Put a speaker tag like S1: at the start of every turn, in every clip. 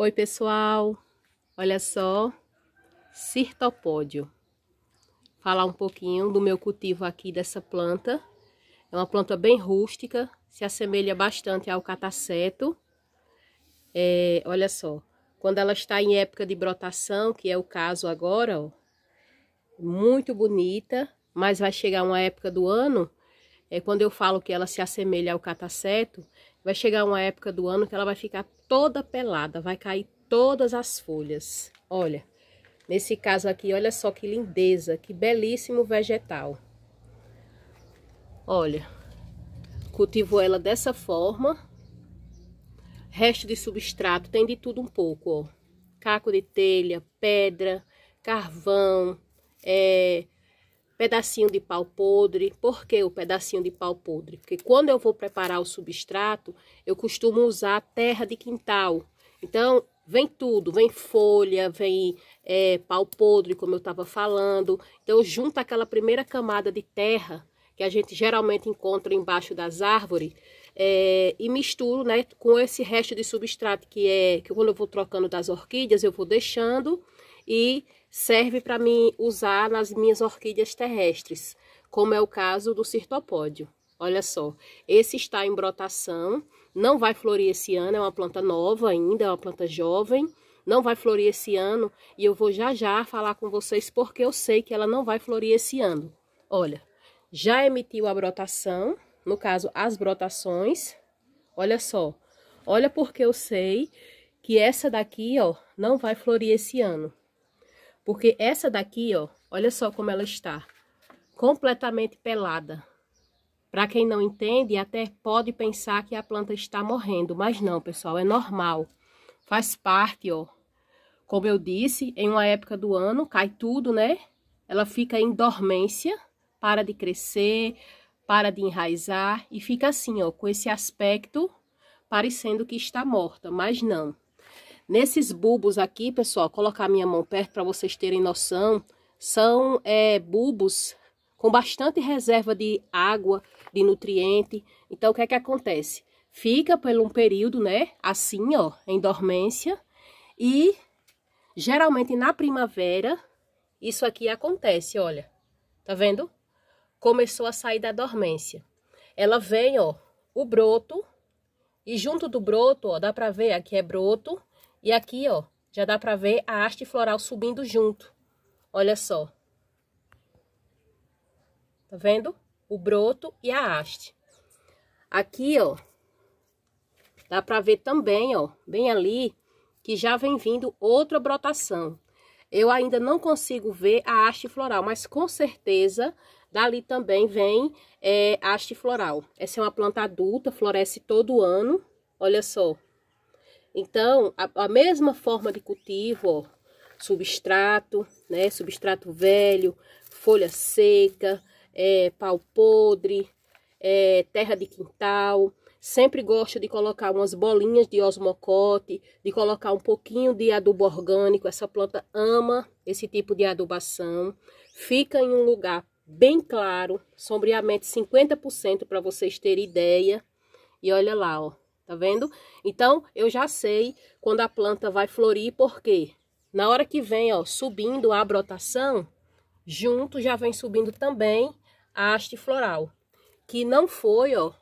S1: Oi, pessoal. Olha só, cirtopódio. Falar um pouquinho do meu cultivo aqui dessa planta. É uma planta bem rústica, se assemelha bastante ao cataceto. É, olha só, quando ela está em época de brotação, que é o caso agora, ó, muito bonita, mas vai chegar uma época do ano é, quando eu falo que ela se assemelha ao cataceto, vai chegar uma época do ano que ela vai ficar toda pelada, vai cair todas as folhas. Olha, nesse caso aqui, olha só que lindeza, que belíssimo vegetal. Olha, cultivo ela dessa forma. Resto de substrato, tem de tudo um pouco, ó. Caco de telha, pedra, carvão, é, pedacinho de pau podre. Por que o pedacinho de pau podre? Porque quando eu vou preparar o substrato, eu costumo usar terra de quintal. Então, vem tudo, vem folha, vem é, pau podre, como eu estava falando. Então, junto aquela primeira camada de terra que a gente geralmente encontra embaixo das árvores é, e misturo né, com esse resto de substrato que é que quando eu vou trocando das orquídeas eu vou deixando e serve para mim usar nas minhas orquídeas terrestres, como é o caso do cirtopódio. Olha só, esse está em brotação, não vai florir esse ano, é uma planta nova ainda, é uma planta jovem, não vai florir esse ano e eu vou já já falar com vocês porque eu sei que ela não vai florir esse ano. Olha, já emitiu a brotação, no caso as brotações, olha só, olha porque eu sei que essa daqui, ó, não vai florir esse ano. Porque essa daqui, ó, olha só como ela está. Completamente pelada. Para quem não entende, até pode pensar que a planta está morrendo, mas não, pessoal, é normal. Faz parte, ó. Como eu disse, em uma época do ano, cai tudo, né? Ela fica em dormência, para de crescer, para de enraizar e fica assim, ó, com esse aspecto parecendo que está morta, mas não. Nesses bulbos aqui, pessoal, colocar minha mão perto para vocês terem noção, são é, bulbos com bastante reserva de água, de nutriente. Então, o que é que acontece? Fica por um período, né, assim, ó, em dormência. E, geralmente, na primavera, isso aqui acontece, olha. Tá vendo? Começou a sair da dormência. Ela vem, ó, o broto. E junto do broto, ó, dá pra ver, aqui é broto. E aqui, ó, já dá pra ver a haste floral subindo junto. Olha só. Tá vendo? O broto e a haste. Aqui, ó, dá pra ver também, ó, bem ali, que já vem vindo outra brotação. Eu ainda não consigo ver a haste floral, mas com certeza dali também vem é, haste floral. Essa é uma planta adulta, floresce todo ano. Olha só, então, a, a mesma forma de cultivo, ó, substrato, né? Substrato velho, folha seca, é, pau podre, é, terra de quintal. Sempre gosto de colocar umas bolinhas de osmocote, de colocar um pouquinho de adubo orgânico. Essa planta ama esse tipo de adubação. Fica em um lugar bem claro, sombreamento 50% para vocês terem ideia. E olha lá, ó tá vendo? Então, eu já sei quando a planta vai florir, porque na hora que vem, ó, subindo a brotação, junto já vem subindo também a haste floral, que não foi, ó,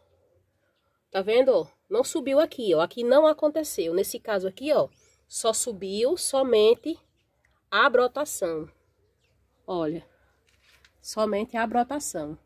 S1: tá vendo, ó? Não subiu aqui, ó, aqui não aconteceu. Nesse caso aqui, ó, só subiu somente a brotação. Olha, somente a brotação.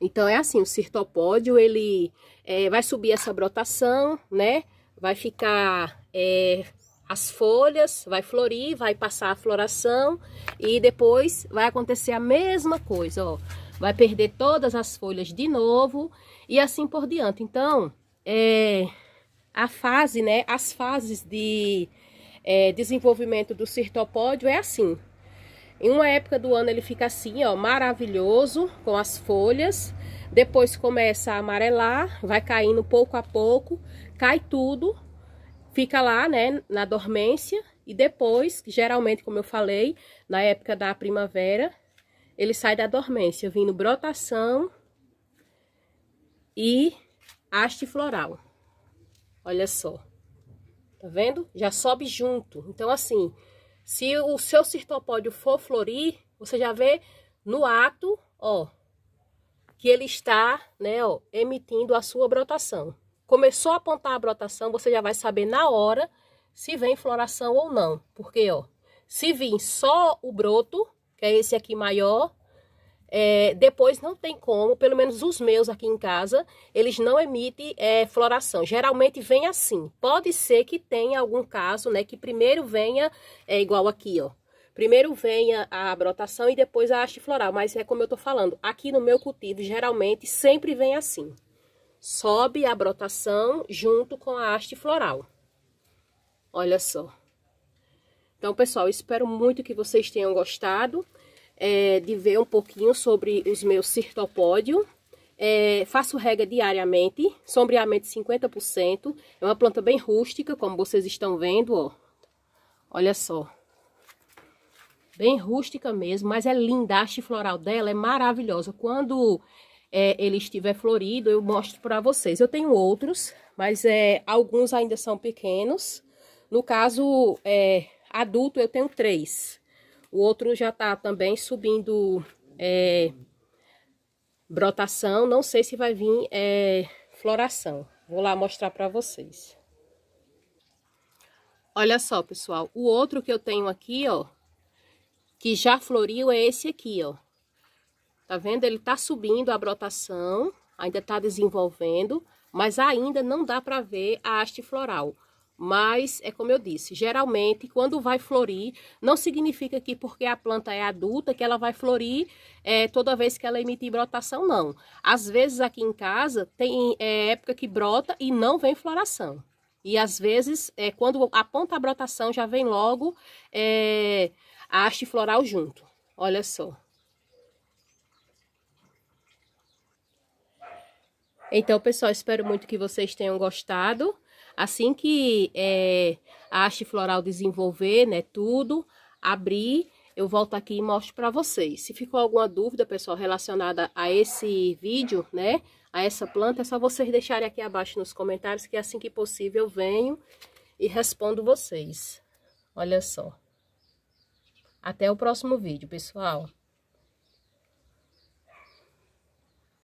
S1: Então, é assim, o cirtopódio, ele é, vai subir essa brotação, né? Vai ficar é, as folhas, vai florir, vai passar a floração e depois vai acontecer a mesma coisa, ó. Vai perder todas as folhas de novo e assim por diante. Então, é, a fase, né? As fases de é, desenvolvimento do cirtopódio é assim. Em uma época do ano ele fica assim, ó, maravilhoso, com as folhas. Depois começa a amarelar, vai caindo pouco a pouco, cai tudo, fica lá, né, na dormência. E depois, geralmente, como eu falei, na época da primavera, ele sai da dormência, vindo brotação e haste floral. Olha só, tá vendo? Já sobe junto. Então, assim, se o seu citopódio for florir, você já vê no ato, ó, que ele está, né, ó, emitindo a sua brotação. Começou a apontar a brotação, você já vai saber na hora se vem floração ou não. Porque, ó, se vir só o broto, que é esse aqui maior, é, depois não tem como, pelo menos os meus aqui em casa, eles não emitem é, floração. Geralmente vem assim. Pode ser que tenha algum caso, né, que primeiro venha, é igual aqui, ó. Primeiro venha a brotação e depois a haste floral, mas é como eu tô falando, aqui no meu cultivo, geralmente, sempre vem assim. Sobe a brotação junto com a haste floral. Olha só. Então, pessoal, espero muito que vocês tenham gostado é, de ver um pouquinho sobre os meus cirtopódio. É, faço rega diariamente, sombreamento 50%. É uma planta bem rústica, como vocês estão vendo, ó. Olha só. Bem rústica mesmo, mas é linda. A haste floral dela é maravilhosa. Quando é, ele estiver florido, eu mostro para vocês. Eu tenho outros, mas é, alguns ainda são pequenos. No caso, é, adulto, eu tenho três. O outro já está também subindo é, brotação, não sei se vai vir é, floração. Vou lá mostrar para vocês. Olha só, pessoal, o outro que eu tenho aqui, ó, que já floriu é esse aqui, ó. Tá vendo? Ele tá subindo a brotação, ainda tá desenvolvendo, mas ainda não dá para ver a haste floral. Mas, é como eu disse, geralmente, quando vai florir, não significa que porque a planta é adulta, que ela vai florir é, toda vez que ela emitir brotação, não. Às vezes, aqui em casa, tem é, época que brota e não vem floração. E, às vezes, é, quando aponta a brotação, já vem logo é, a haste floral junto. Olha só. Então, pessoal, espero muito que vocês tenham gostado. Assim que é, a haste floral desenvolver, né, tudo, abrir, eu volto aqui e mostro para vocês. Se ficou alguma dúvida, pessoal, relacionada a esse vídeo, né, a essa planta, é só vocês deixarem aqui abaixo nos comentários, que assim que possível eu venho e respondo vocês. Olha só. Até o próximo vídeo, pessoal.